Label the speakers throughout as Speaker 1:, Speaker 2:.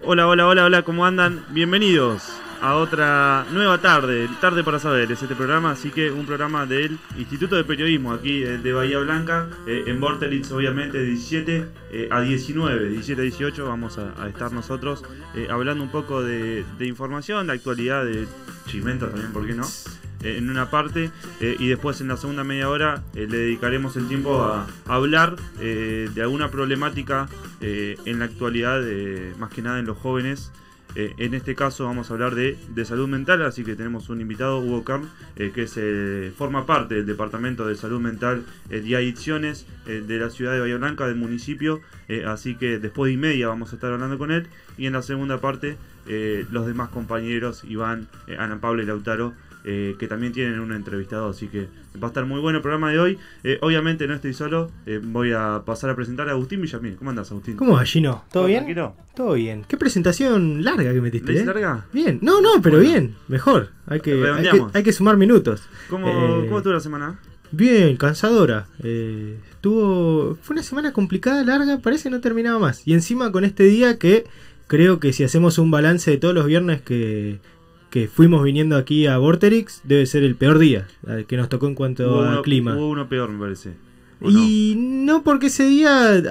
Speaker 1: Hola, hola, hola, hola, ¿cómo andan? Bienvenidos a otra nueva tarde, tarde para saber, es este programa, así que un programa del Instituto de Periodismo aquí de Bahía Blanca, eh, en Bortelitz, obviamente 17 eh, a 19, 17 a 18 vamos a, estar nosotros eh, hablando un poco de, información, la actualidad de Chimento también, ¿por qué no? en una parte eh, y después en la segunda media hora eh, le dedicaremos el tiempo a, hablar eh, de alguna problemática en la actualidad, más que nada en los jóvenes. en este caso vamos a hablar de, salud mental, así que tenemos un invitado, Hugo Carm, que forma parte del Departamento de Salud Mental y Adicciones de la ciudad de Bahía Blanca, del municipio, así que después y media vamos a estar hablando con él y en la segunda parte los demás compañeros, Iván, Ana Pablo y Lautaro, eh, que también tienen un entrevistado, así que va a estar muy bueno el programa de hoy. Eh, obviamente no estoy solo, eh, voy a pasar a presentar a Agustín Villamil. ¿Cómo andas, Agustín? ¿Cómo va, Gino? ¿Todo bien? Todo bien.
Speaker 2: Qué presentación larga que metiste. ¿Es larga? Bien. No, no, pero bien, mejor. Hay que, hay que, sumar minutos.
Speaker 1: ¿Cómo, estuvo la semana?
Speaker 2: Bien, cansadora. estuvo, fue una semana complicada, larga, parece que no terminaba más. Y encima con este día que creo que si hacemos un balance de todos los viernes que, que fuimos viniendo aquí a Vorterix, debe ser el peor día que nos tocó en cuanto al clima. Hubo
Speaker 1: uno peor, me parece.
Speaker 2: Y no? porque ese día,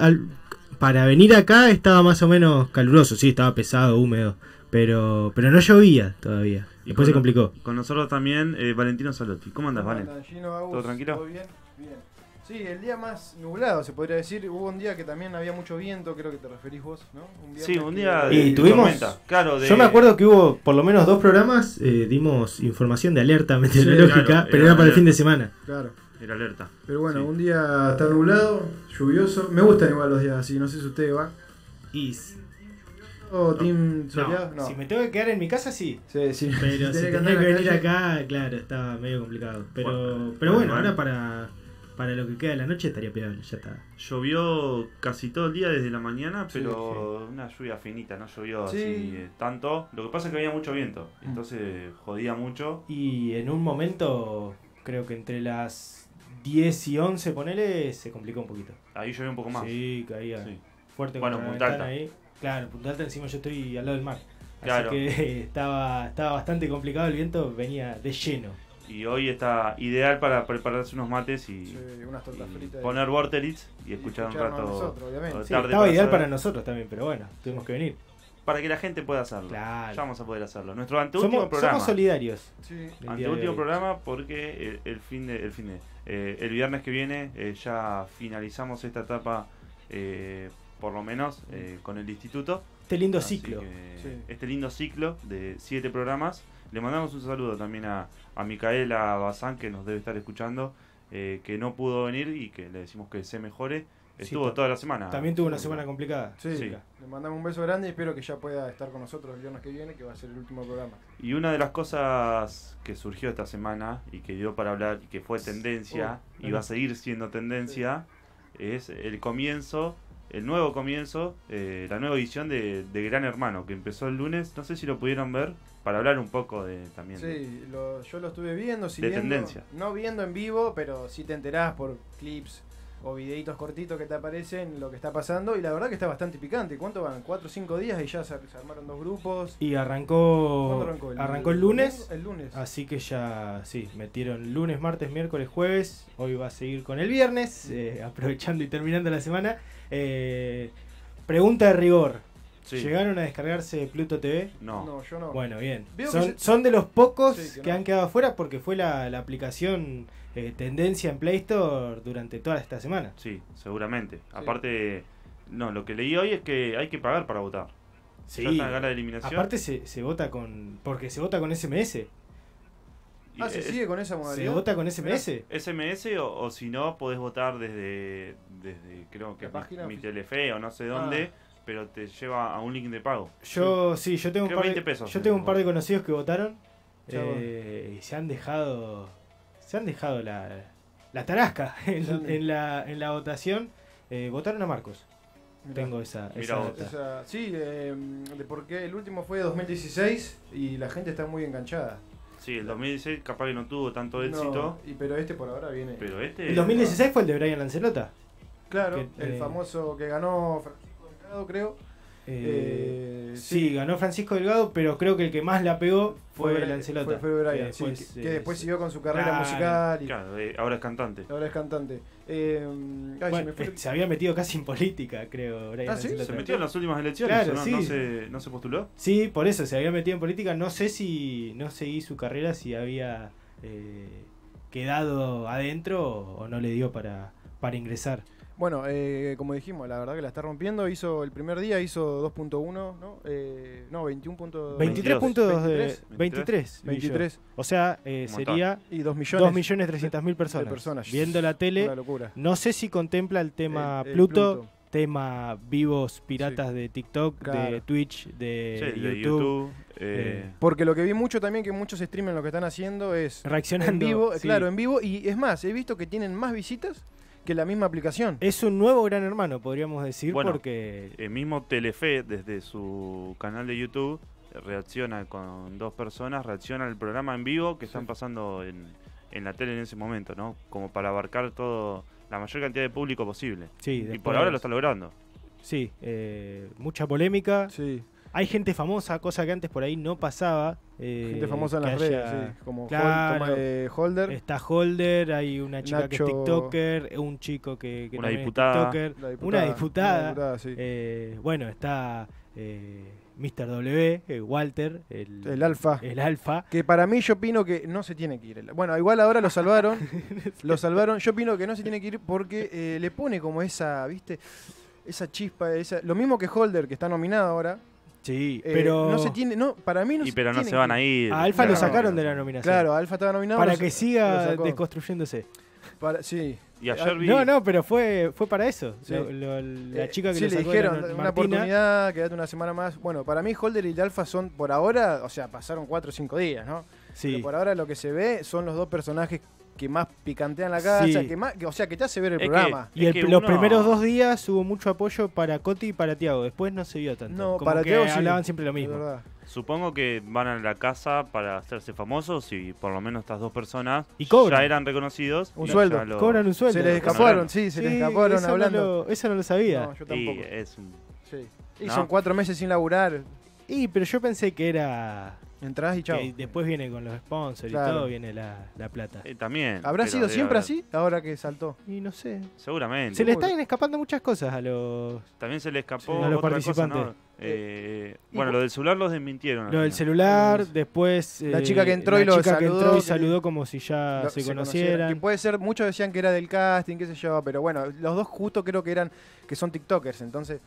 Speaker 2: para venir acá, estaba más o menos caluroso. Sí, estaba pesado, húmedo. Pero, pero no
Speaker 1: llovía todavía. Después se complicó. Con nosotros también eh, Valentino Salotti. ¿Cómo andas, Valentino? ¿Todo tranquilo? ¿Todo bien?
Speaker 3: Bien. Sí, el día más nublado, se podría decir. Hubo un día que también había mucho
Speaker 1: viento, creo que te referís vos, ¿no? Un día sí, un día de y tuvimos, Claro, Yo me acuerdo que hubo por lo
Speaker 2: menos dos programas, eh, dimos información de alerta meteorológica, pero era, para el fin de semana.
Speaker 1: Claro.
Speaker 3: Era alerta. Pero bueno, un día está nublado, lluvioso. Me gustan igual los días así, no sé si usted va. Y... ¿O no. Si me tengo que quedar en mi casa,
Speaker 1: sí. Sí, sí. Pero si, que, venir
Speaker 2: acá, claro, estaba medio complicado. Pero pero bueno, bueno ahora para para lo que queda de la noche estaría peor. ya está.
Speaker 1: Llovió casi todo el día desde la mañana, pero una lluvia finita, no llovió así eh, tanto. Lo que pasa es que había mucho viento, mm. entonces jodía mucho.
Speaker 2: Y en un momento, creo que entre las 10 y 11, ponele, se complicó un poquito. Ahí llovió un poco más. Sí, caía fuerte. Bueno, Punta Alta. Ahí. Claro, Punta Alta encima yo estoy al lado del mar. Así que estaba, estaba bastante complicado el viento, venía de lleno.
Speaker 1: Y hoy está ideal para prepararse unos mates y, poner Vorterix y, escuchar un rato. Nosotros, ideal para nosotros también,
Speaker 2: pero bueno, tuvimos que
Speaker 1: venir. Para que la gente pueda hacerlo. Ya vamos a poder hacerlo. Nuestro anteúltimo programa. Somos solidarios.
Speaker 3: Sí. Anteúltimo
Speaker 1: programa porque el, fin de. fin eh, el viernes que viene eh, ya finalizamos esta etapa, eh, por lo menos, con el instituto.
Speaker 2: Este lindo ciclo.
Speaker 1: Este lindo ciclo de siete programas. Le mandamos un saludo también a, Micaela Bazán, que nos debe estar escuchando, eh, que no pudo venir y que le decimos que se mejore. Estuvo toda la semana. También tuvo una semana complicada. Sí, Le
Speaker 3: mandamos un beso grande y espero que ya pueda estar con nosotros el viernes que viene, que va a ser el último programa.
Speaker 1: Y una de las cosas que surgió esta semana y que dio para hablar y que fue tendencia oh, y va a seguir siendo tendencia es el comienzo, el nuevo comienzo, eh, la nueva edición de, de Gran Hermano, que empezó el lunes. No sé si lo pudieron ver para hablar un poco de también. Sí,
Speaker 3: yo lo estuve viendo, de tendencia. no viendo en vivo, pero sí te enterás por clips o videitos cortitos que te aparecen lo que está pasando y la verdad que está bastante picante. ¿Cuánto van? ¿Cuatro o cinco días y ya se, armaron dos grupos?
Speaker 2: Y arrancó, arrancó? ¿El lunes, el lunes. Así que ya, sí, metieron lunes, martes, miércoles, jueves. Hoy va a seguir con el viernes, eh, aprovechando y terminando la semana. Eh, pregunta de rigor. ¿Llegaron a descargarse Pluto TV? No. yo no. Bueno, bien. Son, de los pocos que, han quedado afuera porque fue la, aplicación eh, tendencia en Play Store durante toda esta semana.
Speaker 1: Sí, seguramente. Aparte, no, lo que leí hoy es que hay que pagar para votar. Sí. Aparte
Speaker 2: se, se vota con... porque se vota con SMS.
Speaker 1: Ah, se sigue con esa modalidad. ¿Se vota con SMS? SMS o, si no, podés votar desde, desde creo que mi, mi, Telefe o no sé dónde. Ah pero te lleva a un link de pago. Yo
Speaker 2: sí, yo tengo un par de, yo tengo un par de conocidos que votaron eh, y se han dejado se han dejado la, la tarasca en, la, en la votación. Eh, votaron a Marcos.
Speaker 3: Tengo
Speaker 1: esa, esa,
Speaker 3: sí, em, porque el último fue de 2016 y la gente está muy enganchada.
Speaker 1: Sí, el 2016 capaz que no tuvo tanto éxito. pero este por ahora viene. Pero este el
Speaker 3: 2016 fue el de Brian Lancelota.
Speaker 1: Claro, el eh, famoso que ganó creo. Eh, eh,
Speaker 2: si sí, ganó Francisco Delgado, pero creo que el que más la
Speaker 3: pegó fue, el que
Speaker 1: después, siguió con su carrera musical. Eh, ahora es cantante.
Speaker 3: Ahora es cantante. se, había metido casi en política,
Speaker 2: creo. Brian ¿Ah, Se metió en las últimas elecciones, no, se, ¿no? se, postuló? Sí, por eso se había metido en política. No sé si no seguí su carrera, si había quedado adentro o no le dio para, para ingresar.
Speaker 3: Bueno, eh, como dijimos, la verdad que la está rompiendo. Hizo el primer día, hizo 2.1, ¿no? Eh, no, 21.2. 23 23. 23. O sea, eh, sería y 2 millones, 2 millones 300
Speaker 2: mil personas, viendo la tele. No sé si contempla el tema Pluto, tema vivos piratas de TikTok, de Twitch, de YouTube. Eh,
Speaker 3: Porque lo que vi mucho también que muchos streamen lo que están haciendo es reaccionando en vivo, claro, en vivo y es más, he visto que tienen más visitas que la misma aplicación. Es un nuevo gran hermano, podríamos decir, porque...
Speaker 1: El mismo Telefe, desde su canal de YouTube, reacciona con dos personas, reacciona al programa en vivo que están pasando en, la tele en ese momento, ¿no? Como para abarcar todo, la mayor cantidad de público posible. Sí, y por ahora lo está logrando.
Speaker 2: Sí, eh, mucha polémica. Sí. Hay gente famosa, cosa que antes por ahí no pasaba. Eh, gente famosa en las redes, sí. Como Holder. Está Holder, hay una chica que es TikToker, un chico que, una, diputada. una diputada.
Speaker 3: Eh, bueno, está. Eh, Mr. W, Walter, el, alfa. El alfa. Que para mí yo opino que no se tiene que ir. Bueno, igual ahora lo salvaron. lo salvaron. Yo opino que no se tiene que ir porque le pone como esa, ¿viste? Esa chispa, esa, lo mismo que Holder, que está nominado ahora, Sí, eh, pero. No se tiene. No, para mí no y pero no se
Speaker 1: van
Speaker 2: a ir. A Alfa lo sacaron de la nominación. Claro, Alfa estaba nominado. Para que siga desconstruyéndose.
Speaker 3: Para, sí. Y ayer eh, No,
Speaker 2: no, pero fue, fue para eso. la eh, chica que le dijeron, una oportunidad,
Speaker 3: quédate una semana más. Bueno, para mí Holder y Alfa son por ahora, o sea, pasaron 4 o 5 días, ¿no? Sí. Pero por ahora lo que se ve son los dos personajes que más picantean la casa, que más, o sea, que te hace ver el programa. y los primeros
Speaker 2: dos días hubo mucho apoyo para Coti y para Tiago, después no se vio tanto. No, para que Tiago hablaban siempre lo mismo.
Speaker 1: Supongo que van a la casa para hacerse famosos y por lo menos estas dos personas ya eran reconocidos. Un sueldo, cobran un sueldo. Se les escaparon, sí,
Speaker 2: se les escaparon hablando. No eso no lo sabía. No, yo tampoco.
Speaker 3: Y, sí. son cuatro meses sin laburar. Y,
Speaker 2: pero yo pensé que era Entrás y chao. Y después viene con los sponsors y todo, viene la, plata. Eh, también. ¿Habrá sido siempre así ahora que saltó? Y no sé.
Speaker 1: Seguramente. Se le están
Speaker 2: escapando muchas cosas a los.
Speaker 1: También se le escapó otra participantes. Cosa, eh, eh, bueno, lo del celular los desmintieron. Lo del celular,
Speaker 2: después. la chica que entró, y, lo saludó, y saludó como si ya se, conociera. conocieran.
Speaker 1: puede ser, muchos
Speaker 3: decían que era del casting, qué sé yo, pero bueno, los dos justo creo que eran, que son TikTokers, entonces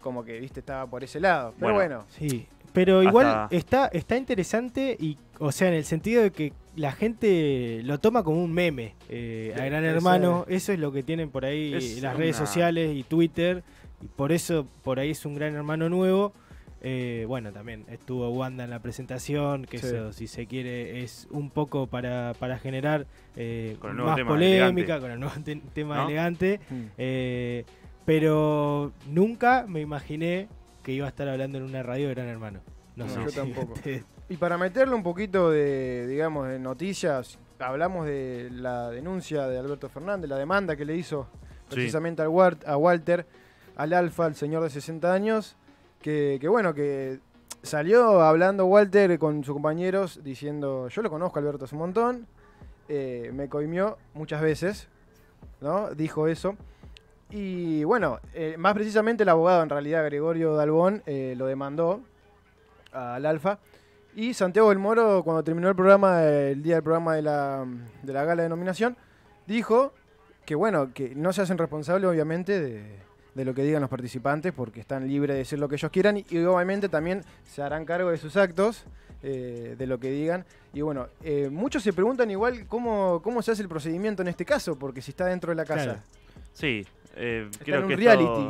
Speaker 3: como que, viste, estaba por ese lado. Pero bueno.
Speaker 2: Sí, pero igual
Speaker 3: está, está
Speaker 2: interesante y, o sea, en el sentido de que la gente lo toma como un meme eh, a Gran Hermano. eso es lo que tienen por ahí las redes sociales y Twitter. Y por eso, por ahí es un Gran Hermano nuevo. Eh, bueno, también estuvo Wanda en la presentación, que eso, si se quiere, es un poco para, generar más eh, polémica, con el nuevo tema elegante. Pero nunca me imaginé que iba a estar hablando en una radio de Gran Hermano. No, yo tampoco.
Speaker 3: Y para meterle un poquito de, digamos, de noticias, hablamos de la denuncia de Alberto Fernández, la demanda que le hizo precisamente a Walter, al Alfa, al señor de 60 años, que, bueno, que salió hablando Walter con sus compañeros diciendo, yo lo conozco a Alberto hace un montón, eh, me coimió muchas veces, ¿no? Dijo eso. Y bueno, eh, más precisamente el abogado, en realidad, Gregorio Dalbón, eh, lo demandó al Alfa. Y Santiago del Moro, cuando terminó el programa, el día del programa de la, de la gala de nominación, dijo que bueno, que no se hacen responsables, obviamente, de, lo que digan los participantes, porque están libres de decir lo que ellos quieran y, obviamente también se harán cargo de sus actos, eh, de lo que digan. Y bueno, muchos se preguntan igual cómo, cómo se hace el procedimiento en este caso, porque si está dentro de la casa.
Speaker 1: Sí, eh, creo que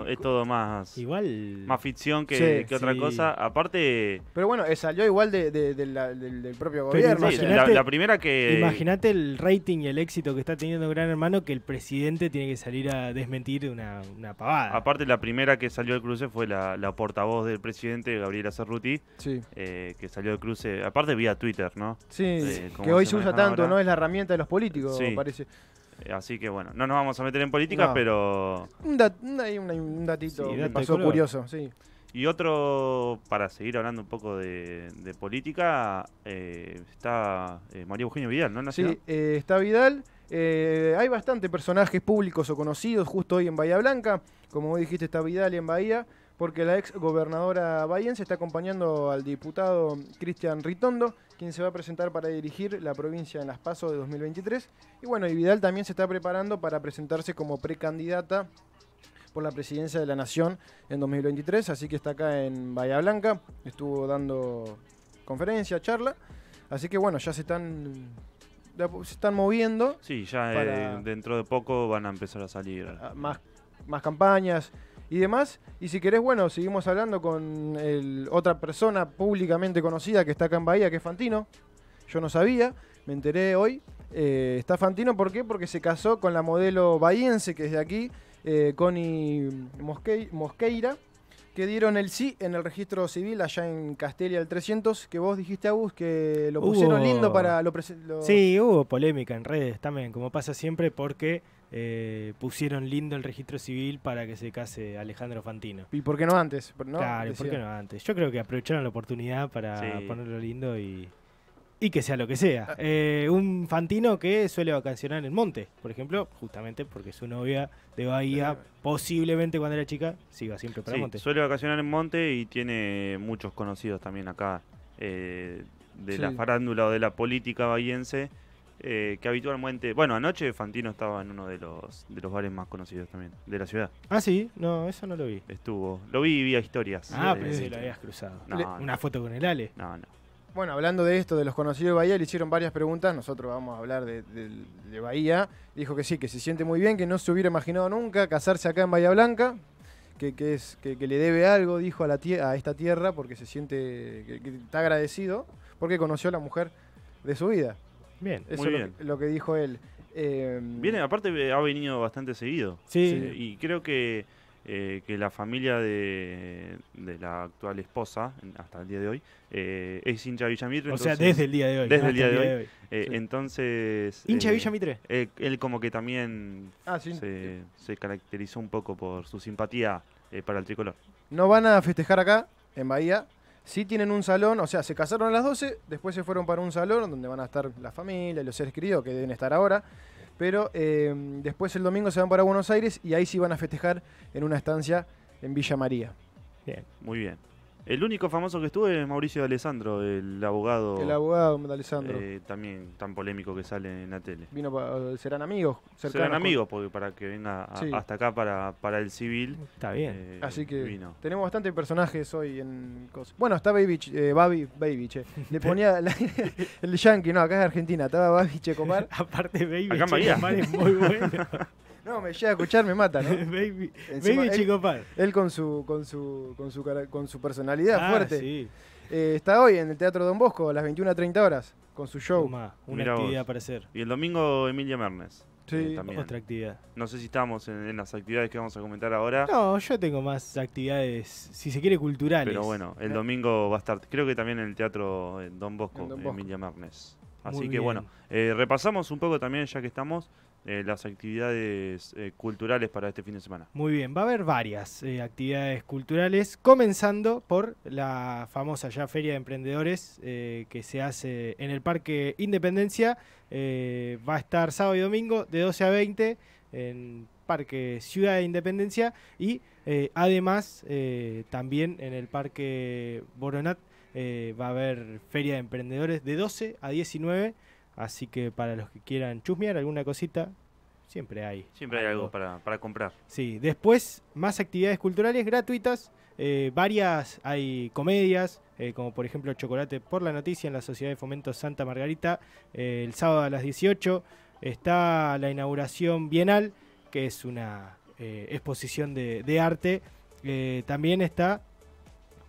Speaker 1: Es, todo, más igual más ficción que, otra cosa. Aparte.
Speaker 3: Pero bueno, eh, salió igual del propio
Speaker 1: gobierno. sí, la, primera que. Imagínate
Speaker 2: el rating y el éxito que está teniendo Gran Hermano que el presidente tiene que salir a desmentir
Speaker 1: una, una pavada. Aparte, la primera que salió del cruce fue la, portavoz del presidente, Gabriela Cerruti, eh, que salió del cruce. Aparte, vía Twitter, ¿no? Sí, que hoy se, usa tanto, ¿no?
Speaker 3: Es la herramienta de los políticos, parece.
Speaker 1: Eh, así que bueno, no nos vamos a meter en política, pero.
Speaker 3: Un, un, datito pasó curioso, sí.
Speaker 1: Y otro, para seguir hablando un poco de, política, eh, está eh, María Eugenio Vidal, ¿no? Sí,
Speaker 3: está Vidal. hay bastantes personajes públicos o conocidos justo hoy en Bahía Blanca. Como dijiste, está Vidal en Bahía porque la ex gobernadora se está acompañando al diputado Cristian Ritondo, quien se va a presentar para dirigir la provincia de las PASO de 2023. Y bueno, y Vidal también se está preparando para presentarse como precandidata por la presidencia de la Nación en 2023, así que está acá en Bahía Blanca, estuvo dando conferencia, charla, así que bueno, ya se están se están moviendo.
Speaker 1: Sí, ya eh, dentro de poco van a empezar a salir.
Speaker 3: Más, más campañas, y demás. Y si querés, bueno, seguimos hablando con otra persona públicamente conocida que está acá en Bahía, que es Fantino. Yo no sabía, me enteré hoy. Eh, está Fantino, ¿por qué? Porque se casó con la modelo bahiense, que es de aquí, eh, Connie Mosqueira, que dieron el sí en el registro civil allá en Castelia del 300, que vos dijiste, Agus, que lo pusieron lindo para... Lo, lo, Sí,
Speaker 2: hubo polémica en redes también, como pasa siempre, porque eh, pusieron lindo el registro civil para que se case Alejandro Fantino.
Speaker 3: ¿Y por qué no antes?
Speaker 2: Claro, ¿por qué no antes? Yo creo que aprovecharon la oportunidad para ponerlo lindo y, que sea lo que sea. Ah. Eh, un Fantino que suele vacacionar en el monte, por ejemplo, justamente porque su novia de Bahía, eh. posiblemente cuando era chica, siga siempre para monte.
Speaker 1: Suele vacacionar en monte y tiene muchos conocidos también acá de la farándula o de la política bahiense eh, que habitualmente. Bueno, anoche Fantino estaba en uno de los, de los bares más conocidos también, de la ciudad. Ah, sí, no, eso no lo vi. Estuvo. Lo vi vi historias. Ah, eh, pero este, lo habías cruzado. Una foto con el Ale. No, no.
Speaker 3: Bueno, hablando de esto, de los conocidos de Bahía, le hicieron varias preguntas. Nosotros vamos a hablar de, Bahía. Dijo que sí, que se siente muy bien, que no se hubiera imaginado nunca casarse acá en Bahía Blanca, que, es, que, le debe algo, dijo a, la a esta tierra, porque se siente que está agradecido, porque conoció a la mujer de su vida. Bien, eso es lo, que dijo él. Em, Viene,
Speaker 1: aparte eh, ha venido bastante seguido. Sí. Y creo que, eh, que la familia de, la actual esposa, hasta el día de hoy, eh, es hincha Mitre. O sea, desde el día de hoy. Desde el día de hoy. Entonces... ¿Hincha Villamitre? él como que también ah, se, se, caracterizó un poco por su simpatía para el tricolor.
Speaker 3: No van a festejar acá, en Bahía, Sí tienen un salón, o sea, se casaron a las 12, después se fueron para un salón donde van a estar la familia, los seres queridos que deben estar ahora. Pero eh, después el domingo se van para Buenos Aires y ahí sí van a festejar en una estancia en Villa María.
Speaker 1: Bien. Muy bien. El único famoso que estuve es Mauricio Alessandro, el abogado. El abogado de Alessandro. Eh, también tan polémico que sale en la tele. Vino serán amigos.
Speaker 3: serán amigos
Speaker 1: porque para que venga hasta acá para, para el civil. Está bien. Eh, Así que
Speaker 3: tenemos bastante personajes hoy en cosas. Bueno, está Baby, eh, Babi, eh, Le ponía el yankee, no, acá es Argentina, estaba Babiche Comar. Aparte Babiche Comar es muy bueno. No, me llega a escuchar, me mata, ¿no? baby, Chico Paz. Él con su, con su, con su, con su personalidad ah, fuerte. Sí. Eh, está hoy en el Teatro Don Bosco a las 21.30 horas con su show. una
Speaker 1: actividad para Y el domingo Emilia Mernes. Sí, eh, otra actividad. No sé si estamos en, las actividades que vamos a comentar ahora. No,
Speaker 2: yo tengo más actividades, si se quiere, culturales. Pero bueno, el eh.
Speaker 1: domingo va a estar, creo que también en el Teatro Don Bosco, Emilia Mernes. Así que bueno, repasamos un poco también, ya que estamos, eh, las actividades eh, culturales para este fin de semana.
Speaker 2: Muy bien, va a haber varias eh, actividades culturales, comenzando por la famosa ya Feria de Emprendedores que se hace en el Parque Independencia. va a estar sábado y domingo de 12 a 20 en Parque Ciudad de Independencia y además también en el Parque Boronat va a haber Feria de Emprendedores de 12 a 19. Así que para los que quieran chusmear alguna cosita, siempre
Speaker 1: hay. Siempre hay algo, para, comprar.
Speaker 2: Sí, después más actividades culturales gratuitas. Eh, varias, hay comedias, eh, como por ejemplo Chocolate por la Noticia en la Sociedad de Fomento Santa Margarita, eh, el sábado a las 18. Está la inauguración bienal, que es una exposición de, de arte. también está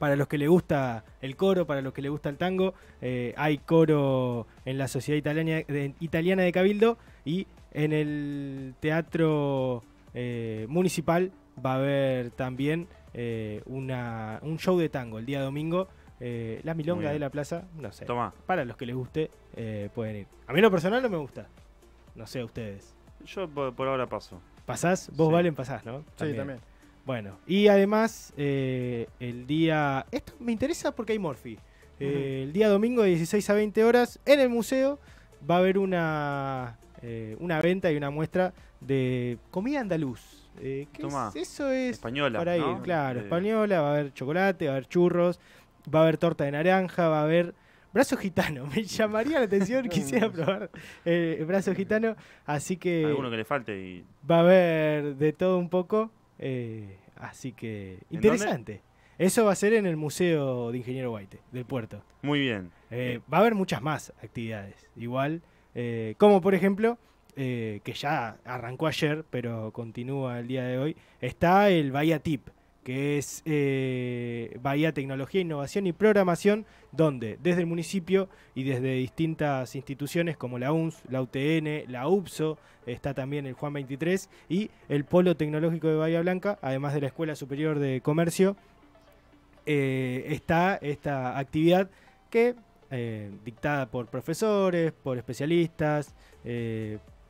Speaker 2: para los que le gusta el coro, para los que le gusta el tango, eh, hay coro en la Sociedad Italiana de, Cabildo y en el Teatro eh, Municipal va a haber también eh, una, un show de tango el día domingo. la milonga de la plaza, no sé. Tomá. Para los que les guste, pueden ir. A mí lo personal no me gusta. No sé a ustedes. Yo
Speaker 1: por, ahora paso.
Speaker 2: ¿Pasás? Vos, Valen, pasás, ¿no? Sí, también. Bueno, y además eh, el día... Esto me interesa porque hay Morphy. Eh, el día domingo de 16 a 20 horas en el museo va a haber una, eh, una venta y una muestra de comida andaluz. Eh, Eso es española, claro, española, va a haber chocolate, va a haber churros, va a haber torta de naranja, va a haber brazo gitano. Me llamaría la atención, quisiera probar el brazo gitano, así que alguno que le falte y va a haber de todo un poco.
Speaker 1: Eh, así que interesante.
Speaker 2: Eso va a ser en el Museo de Ingeniero Guaite del puerto.
Speaker 1: Muy bien. Eh, eh, va
Speaker 2: a haber muchas más actividades, igual, como por ejemplo, que ya arrancó ayer, pero continúa el día de hoy, está el Bahía Tip, que es eh, Bahía Tecnología, Innovación y Programación, donde desde el municipio y desde distintas instituciones como la UNS, la UTN, la UPSO, está también el Juan 23 y el Polo Tecnológico de Bahía Blanca, además de la Escuela Superior de Comercio, eh, está esta actividad que, eh, dictada por profesores, por especialistas,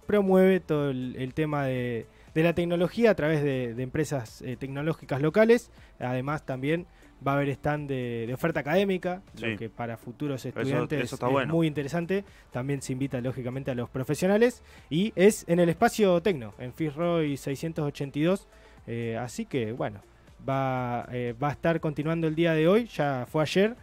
Speaker 2: promueve todo el tema de de la tecnología a través de, empresas eh, tecnológicas locales. Además, también va a haber stand de, oferta académica, lo que para futuros estudiantes es muy interesante. También se invita, lógicamente, a los profesionales. Y es en el espacio Tecno, en FISROY 682. Eh, así que, bueno, va, eh, va a estar continuando el día de hoy. Ya fue ayer.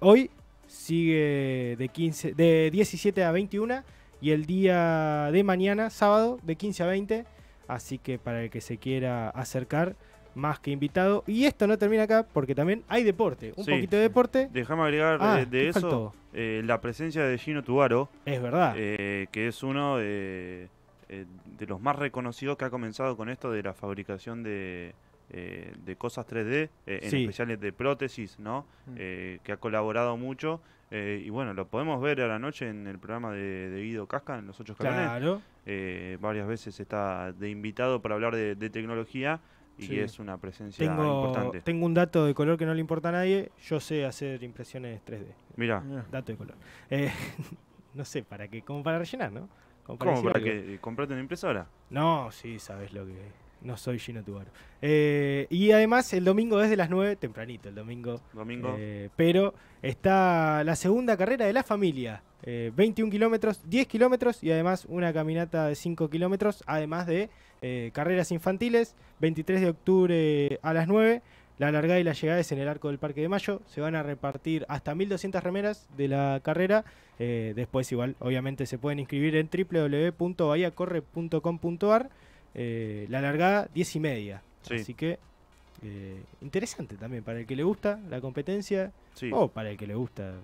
Speaker 2: hoy sigue de, 15, de 17 a 21 y el día de mañana, sábado, de 15 a 20, Así que para el que se quiera acercar, más que invitado. Y esto no termina acá porque también hay deporte, un poquito de deporte. Déjame
Speaker 1: agregar ah, eh, de, eso eh, la presencia de Gino Tubaro. Es verdad. Eh, que es uno de los más reconocidos que ha comenzado con esto de la fabricación de, eh, de cosas 3D, eh, en especial de prótesis, ¿no? Mm. Eh, que ha colaborado mucho. y bueno, lo podemos ver a la noche en el programa de, de Guido Casca, en los ocho canales. Claro. varias veces está de invitado para hablar de, tecnología y es una presencia importante. Tengo
Speaker 2: un dato de color que no le importa a nadie. Yo sé hacer impresiones 3D. Mira. Dato de color. no sé, para qué, como para rellenar, ¿no? Como para ¿Cómo? ¿Para
Speaker 1: que comprate una impresora?
Speaker 2: No, sí, sabes lo que... No soy Gino Tubaro. Eh, y además el domingo desde las 9, tempranito el domingo. Domingo. Eh, pero está la segunda carrera de la familia. 21 eh, kilómetros, 10 kilómetros y además una caminata de 5 kilómetros, además de carreras infantiles. 23 de octubre a las 9. La largada y la llegada es en el arco del Parque de Mayo. Se van a repartir hasta 1.200 remeras de la carrera. después igual, obviamente, se pueden inscribir en www.bahiacorre.com.ar. Eh, la largada 10 y media. Así que eh, interesante también para el que le gusta la competencia o para el que le gusta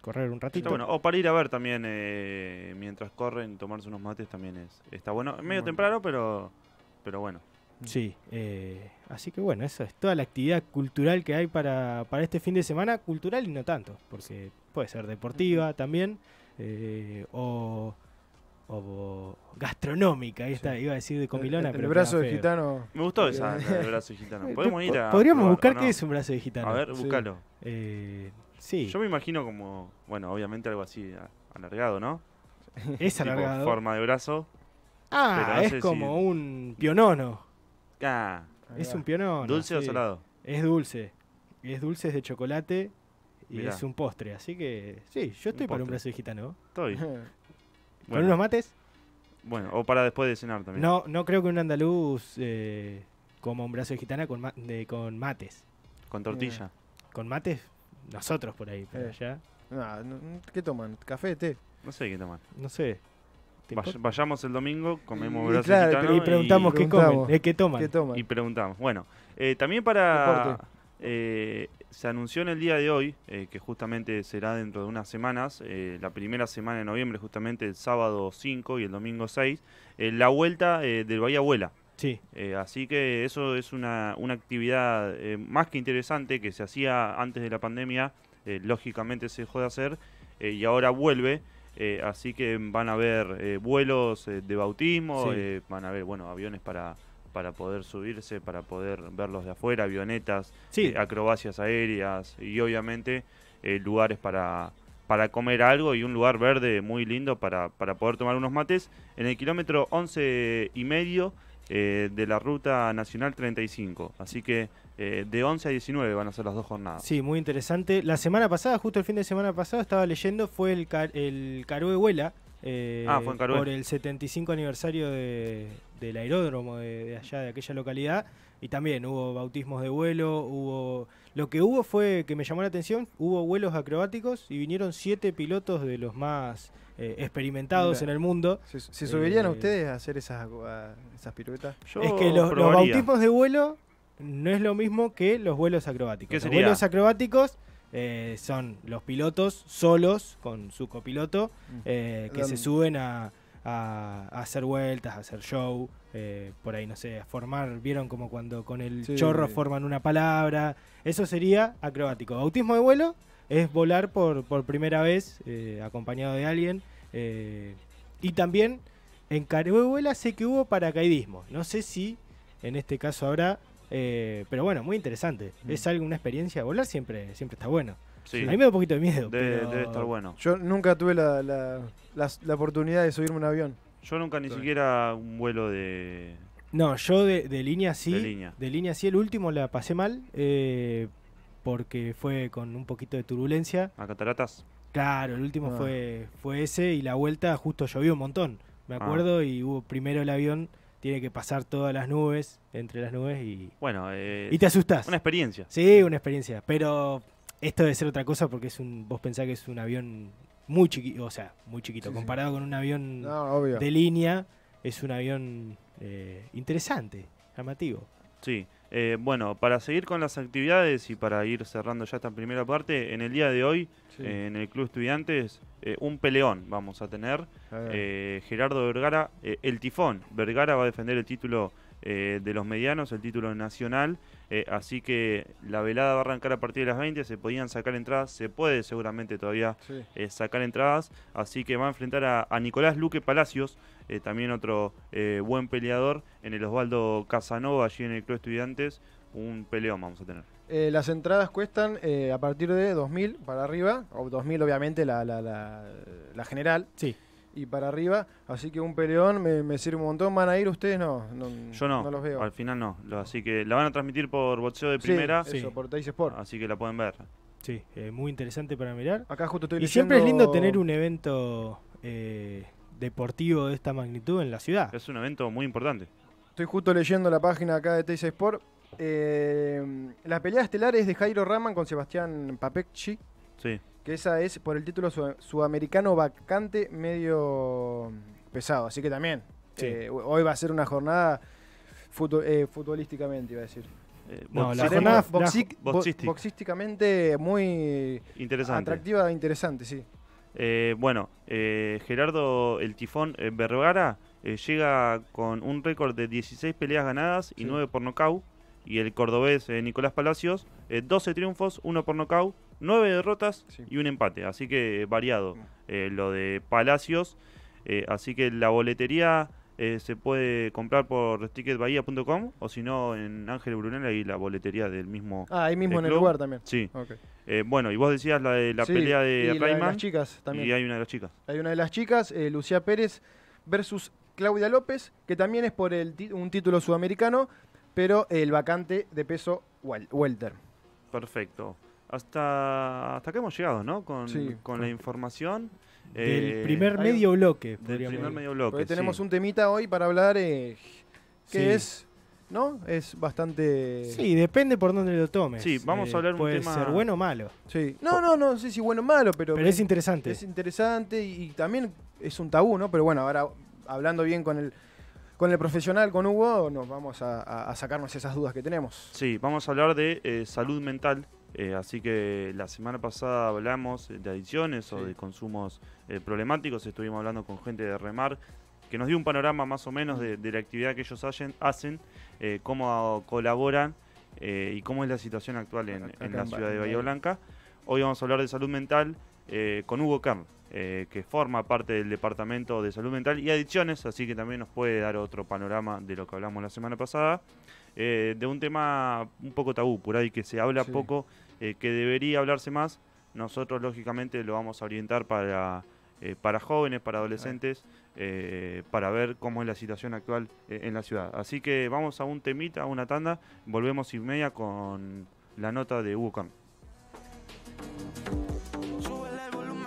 Speaker 2: correr un ratito. bueno.
Speaker 1: O para ir a ver también eh, mientras corren, tomarse unos mates también es está bueno. Medio temprano, pero, pero bueno. Sí,
Speaker 2: así que bueno, eso es toda la actividad cultural que hay para, este fin de semana, cultural y no tanto, porque puede ser deportiva también, o o gastronómica, ahí está, iba a decir de comilona, el, el, brazo de gitano. Me gustó esa, brazo gitano. Podemos ir a Podríamos buscar qué es un brazo de gitano. A ver, búscalo.
Speaker 1: Eh, yo me imagino como, bueno, obviamente algo así alargado, ¿no? Es alargado. forma de brazo. Ah, es como un pionono. Ah. Es un pionono. ¿Dulce o salado? Es
Speaker 2: dulce. Es dulce, es de chocolate y es un postre. Así que sí, yo estoy para un brazo de gitano. Estoy. ¿Con unos mates?
Speaker 1: Bueno, o para después de cenar también. No,
Speaker 2: no creo que un andaluz eh, coma un brazo de gitana con, con mates. Con tortilla. Eh, con mates, nosotros por ahí, eh. pero allá.
Speaker 3: ¿Qué toman?
Speaker 1: ¿Café, té? No sé qué toman. No sé. vayamos el domingo, comemos brazos de gitana Y preguntamos qué comen, toman. qué toman. Y preguntamos. Bueno, eh, también para se anunció en el día de hoy, eh, que justamente será dentro de unas semanas, eh, la primera semana de noviembre, justamente el sábado 5 y el domingo 6, eh, la vuelta del Bahía Abuela. Sí. así que eso es una, actividad más que interesante que se hacía antes de la pandemia, lógicamente se dejó de hacer y ahora vuelve. así que van a haber vuelos de bautismo, van a haber bueno aviones para para poder subirse, para poder verlos de afuera, avionetas, eh, acrobacias aéreas y obviamente eh, lugares para, para comer algo y un lugar verde muy lindo para, poder tomar unos mates en el kilómetro 11 y medio eh, de la ruta nacional 35. Así que de 11 a 19 van a ser las dos jornadas. Sí,
Speaker 2: muy interesante. La semana pasada, justo el fin de semana pasado, estaba leyendo, fue el, Caro el Huela.
Speaker 1: Eh, ah, por el
Speaker 2: 75 aniversario del aeródromo de, allá, de aquella localidad. Y también hubo bautismos de vuelo, hubo... Lo que hubo fue, que me llamó la atención, hubo vuelos acrobáticos y vinieron siete pilotos de los más eh, experimentados en el mundo. ¿Se, subirían a eh,
Speaker 3: ustedes a hacer esas, piruetas?
Speaker 2: es que los, bautismos de vuelo no es lo mismo que los vuelos acrobáticos. ¿Qué sería? Los vuelos acrobáticos eh, son los pilotos solos con su copiloto mm. eh, que se suben a, hacer vueltas, a hacer show, eh, por ahí no sé, a formar, vieron como cuando con el chorro forman una palabra, eso sería acrobático. autismo de vuelo es volar por, primera vez acompañado de alguien y también en Vuela sé que hubo paracaidismo, no sé si en este caso habrá, eh, pero bueno, muy interesante. Mm. Es algo, una experiencia. Volar siempre, siempre está bueno. A mí me da un poquito
Speaker 1: de miedo. Debe, estar bueno.
Speaker 2: Yo nunca tuve la, oportunidad de subirme un avión.
Speaker 1: Yo nunca ni siquiera un vuelo de... No, yo de, de línea sí. De línea. de
Speaker 2: línea. sí, el último la pasé mal
Speaker 1: eh,
Speaker 2: porque fue con un poquito de turbulencia.
Speaker 1: ¿A cataratas?
Speaker 2: Claro, el último ah. fue, fue ese y la vuelta justo llovió un montón. Me ah. acuerdo y hubo primero el avión tiene que pasar todas las nubes, entre las nubes y.
Speaker 1: Bueno, eh, y te asustas. Una experiencia.
Speaker 2: Sí, una experiencia. Pero esto debe ser otra cosa porque es un. Vos pensás que es un avión muy chiquito, o sea, muy chiquito. comparado con un avión de línea, es un avión eh, interesante, llamativo.
Speaker 1: Sí. Eh, bueno, para seguir con las actividades y para ir cerrando ya esta primera parte, en el día de hoy, eh, en el Club Estudiantes, eh, un peleón vamos a tener. Gerardo Vergara, el tifón. Vergara va a defender el título eh, de los medianos, el título nacional. Eh, así que la velada va a arrancar a partir de las 20, se podían sacar entradas, se puede seguramente todavía eh, sacar entradas, así que va a enfrentar a, Nicolás Luque Palacios, también otro buen peleador, en el Osvaldo Casanova, allí en el Club Estudiantes, un peleón vamos a tener.
Speaker 3: las entradas cuestan a partir de 2.000 para arriba, o 2.000 obviamente la general. Sí y para arriba. Así que un peleón me, sirve un montón. ¿Van a ir ustedes? No, yo no, no los veo. Al
Speaker 1: final no. Así que la van a transmitir por boxeo de primera. eso, por Teis Sport. Así que la pueden ver. Sí,
Speaker 2: eh, muy interesante
Speaker 3: para mirar. Acá justo estoy Y siempre es lindo tener
Speaker 2: un evento eh, deportivo de esta magnitud en la ciudad. Es un evento muy importante.
Speaker 3: Estoy justo leyendo la página acá de Teis Sport. Eh, la pelea estelar es de Jairo Raman con Sebastián Papecchi. Sí que esa es por el título sudamericano vacante medio pesado. Así que también, eh, hoy va a ser una jornada eh, futbolísticamente, iba a decir.
Speaker 1: Bueno, eh, la jornada
Speaker 3: boxísticamente boxística. muy interesante. atractiva e interesante, sí.
Speaker 1: bueno, Gerardo El Tifón Vergara llega con un récord de 16 peleas ganadas y 9 por nocaut. Y el cordobés Nicolás Palacios, 12 triunfos, 1 por nocaut nueve derrotas y un empate, así que variado eh, lo de Palacios. Eh, así que la boletería eh, se puede comprar por ticketbahía.com o si no en Ángel Brunel y la boletería del mismo. Ah, ahí mismo en el lugar también. Sí. bueno, y vos decías la de la pelea de y Rayman. de las chicas también. Y hay una de las chicas.
Speaker 3: Hay una de las chicas, Lucía Pérez versus Claudia López, que también es por un título sudamericano, pero el vacante de peso welter.
Speaker 1: Perfecto hasta, hasta que hemos llegado, ¿no? Con, la información. Del eh, primer medio bloque. Del primer medio bloque. tenemos
Speaker 3: un temita hoy para hablar eh, que es. ¿No? Es bastante. Sí, depende por dónde lo tomes. Sí, vamos a eh, hablar puede ser bueno o malo. Sí. No, no, no sé si bueno o malo, pero. Pero es interesante. Es interesante y, también es un tabú, ¿no? Pero bueno, ahora hablando bien con el, con el profesional, con Hugo, nos vamos a, sacarnos esas dudas que tenemos.
Speaker 1: Sí, vamos a hablar de salud mental, eh, así que la semana pasada hablamos de adicciones o de consumos eh, problemáticos, estuvimos hablando con gente de Remar, que nos dio un panorama más o menos de, la actividad que ellos hacen, eh, cómo colaboran y cómo es la situación actual en, la ciudad de Bahía Blanca. Hoy vamos a hablar de salud mental con Hugo Camp, que forma parte del Departamento de Salud Mental y Adicciones, así que también nos puede dar otro panorama de lo que hablamos la semana pasada, de un tema un poco tabú por ahí que se habla poco eh, que debería hablarse más. Nosotros, lógicamente, lo vamos a orientar para, eh, para jóvenes, para adolescentes, eh, para ver cómo es la situación actual en la ciudad. Así que vamos a un temita, a una tanda. Volvemos y media con la nota de Wukan.